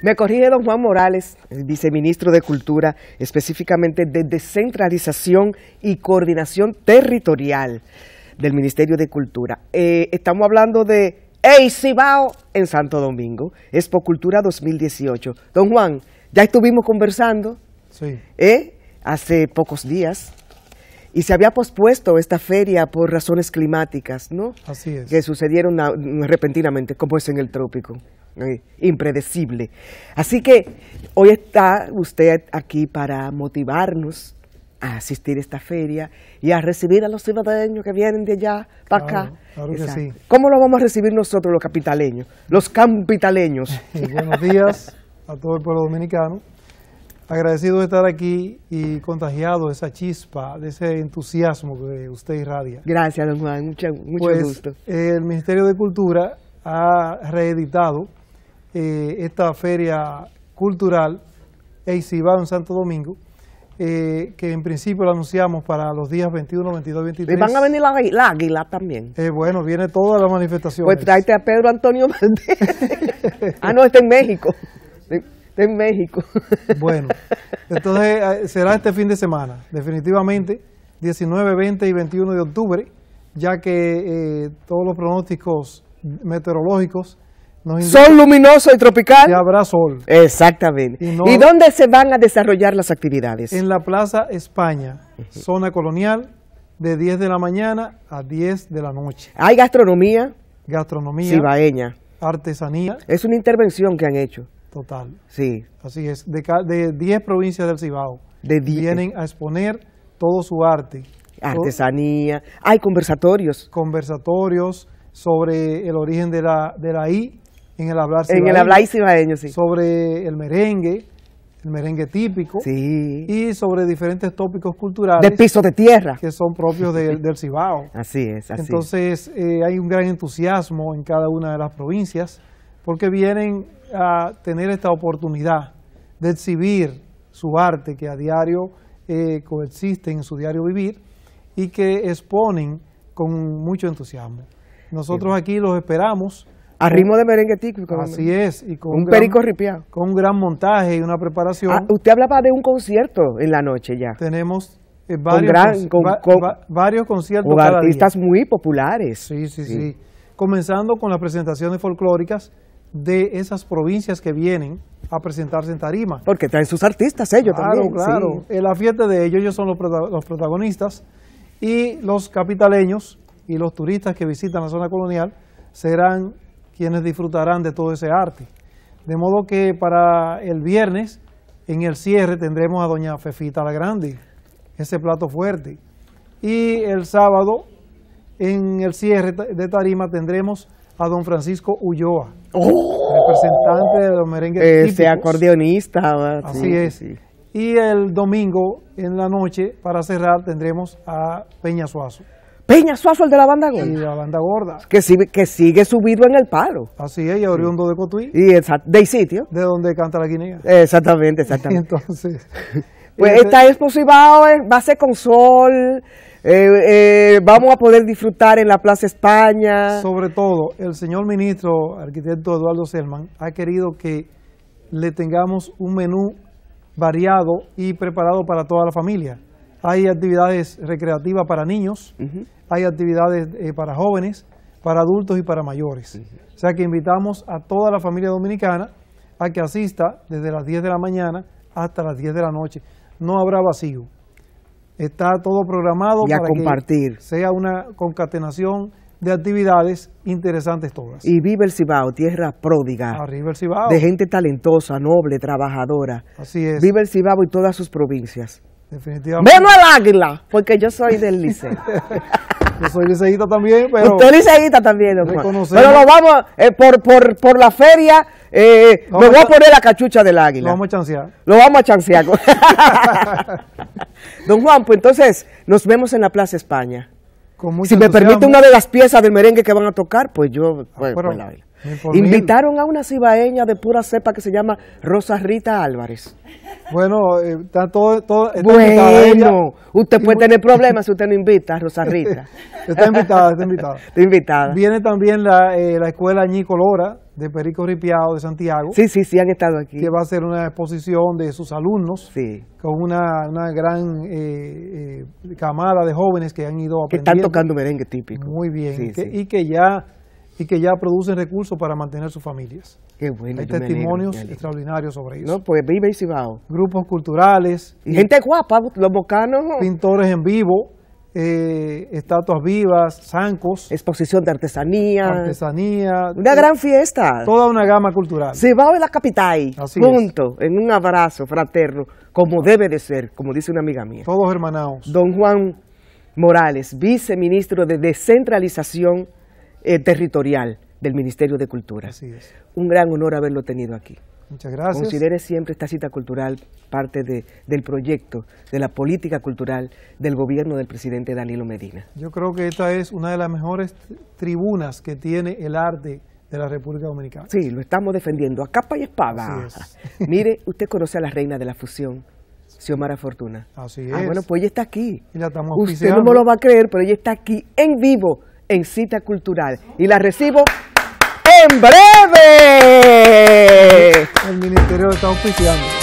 Me corrige don Juan Morales, viceministro de Cultura, específicamente de descentralización y coordinación territorial del Ministerio de Cultura. Eh, estamos hablando de Eisibao en Santo Domingo, Expo Cultura 2018. Don Juan, ya estuvimos conversando ¿eh? hace pocos días y se había pospuesto esta feria por razones climáticas, ¿no? Así es. Que sucedieron repentinamente, como es en el trópico. Eh, impredecible. Así que hoy está usted aquí para motivarnos a asistir a esta feria y a recibir a los ciudadanos que vienen de allá para acá. Claro ¿Cómo lo vamos a recibir nosotros los capitaleños, los campitaleños? Eh, buenos días a todo el pueblo dominicano. Agradecido de estar aquí y contagiado de esa chispa, de ese entusiasmo que usted irradia. Gracias, don Juan, mucho, pues, gusto. El Ministerio de Cultura ha reeditado eh, esta feria cultural va en Santo Domingo, eh, que en principio lo anunciamos para los días 21, 22, 23. ¿Y van a venir la, águila también? Eh, bueno, viene toda la manifestación. Pues tráete a Pedro Antonio ah, no, está en México. Está en México. bueno, entonces será este fin de semana, definitivamente, 19, 20 y 21 de octubre, ya que todos los pronósticos meteorológicos Sol luminoso y tropical. Y habrá sol. Exactamente. ¿Y, dónde se van a desarrollar las actividades? En la Plaza España, zona colonial, de 10 de la mañana a 10 de la noche. ¿Hay gastronomía? Gastronomía. Cibaeña. Artesanía. Es una intervención que han hecho. Total. Sí. Así es. De, de 10 provincias del Cibao. De 10. Vienen a exponer todo su arte. Artesanía. Hay conversatorios. Conversatorios sobre el origen de la, de la I en el hablar cibaeño. En Sobre el merengue, el merengue típico. Sí. Y sobre diferentes tópicos culturales. De piso de tierra. Que son propios del Cibao. Así es, así Entonces eh, hay un gran entusiasmo en cada una de las provincias porque vienen a tener esta oportunidad de exhibir su arte que a diario eh, coexiste en su diario vivir y que exponen con mucho entusiasmo. Nosotros aquí los esperamos a ritmo de merengue típico. Así es. con un, perico ripiado. Con un gran montaje y una preparación. Ah, usted hablaba de un concierto en la noche ya. Tenemos eh, varios, conciertos. Con artistas muy populares. Sí, sí, sí, Comenzando con las presentaciones folclóricas de esas provincias que vienen a presentarse en Tarima. Porque traen sus artistas ellos también. Claro, claro. En la fiesta de ellos, ellos son los, los protagonistas. Y los capitaleños y los turistas que visitan la zona colonial serán quienes disfrutarán de todo ese arte. De modo que para el viernes, en el cierre, tendremos a doña Fefita la Grande, ese plato fuerte. Y el sábado, en el cierre de tarima, tendremos a don Francisco Ulloa, ¡Oh! representante de los merengues Ese acordeonista. Así es. Y el domingo en la noche, para cerrar, tendremos a Peña Suazo. Peña Suazo, el de la banda gorda. Y la banda gorda. Que sigue, que sigue subido en el palo. Así es, oriundo de Cotuí. Y del sitio. De donde canta la guinea. Exactamente, exactamente. entonces. Pues está esta va a ser con sol, eh, eh, vamos a poder disfrutar en la Plaza España. Sobre todo, el señor ministro, arquitecto Eduardo Selman, ha querido que le tengamos un menú variado y preparado para toda la familia. Hay actividades recreativas para niños, hay actividades eh, para jóvenes, para adultos y para mayores. O sea que invitamos a toda la familia dominicana a que asista desde las 10 de la mañana hasta las 10 de la noche. No habrá vacío. Está todo programado para que sea una concatenación de actividades interesantes todas. Y vive el Cibao, tierra pródiga. Arriba el Cibao. De gente talentosa, noble, trabajadora. Así es. Vive el Cibao y todas sus provincias. Definitivamente. Menos el águila, porque yo soy del liceo. yo soy liceísta también, pero... Usted liceísta también, doctor. Pero lo vamos, eh, por, por, por la feria, eh, me voy a poner la cachucha del águila. Lo vamos a chancear. Lo vamos a chancear. Don Juan, pues entonces, nos vemos en la Plaza España. si me permite una de las piezas del merengue que van a tocar, pues yo... Pues, ah, pues Invitaron a una cibaeña de pura cepa que se llama Rosa Rita Álvarez. Bueno, eh, está todo... bueno, usted puede tener problemas si usted no invita a Rosa Rita. está invitada, está invitada. Está invitada. Viene también la, eh, la escuela Ñicolora de Perico Ripiado de Santiago. Sí, sí, sí, han estado aquí. Que va a ser una exposición de sus alumnos. Sí. Con una, gran eh, eh, camada de jóvenes que han ido aprendiendo. Que están tocando merengue típico. Muy bien. Y que ya y que ya producen recursos para mantener sus familias. Qué bueno, Hay testimonios extraordinarios sobre eso. pues vive Cibao. Grupos culturales. Y gente guapa, los bocanos. Pintores en vivo, eh, estatuas vivas, zancos. Exposición de artesanía. Artesanía. Una gran fiesta. Toda una gama cultural. Se va es la capital. Así junto, en un abrazo fraterno, como debe de ser, como dice una amiga mía. Todos hermanados. Don Juan Morales, viceministro de Descentralización eh, territorial del Ministerio de Cultura. Así es. Un gran honor haberlo tenido aquí. Muchas gracias. Considere siempre esta cita cultural parte del proyecto, de la política cultural del gobierno del presidente Danilo Medina. Yo creo que esta es una de las mejores tribunas que tiene el arte de la República Dominicana. Sí, lo estamos defendiendo a capa y espada. Mire, usted conoce a la reina de la fusión, Xiomara Fortuna. Así ah, es. Ah, bueno, pues ella está aquí. la estamos Usted no me lo va a creer, pero ella está aquí en vivo en cita cultural. Y la recibo en breve. El ministerio está oficiando.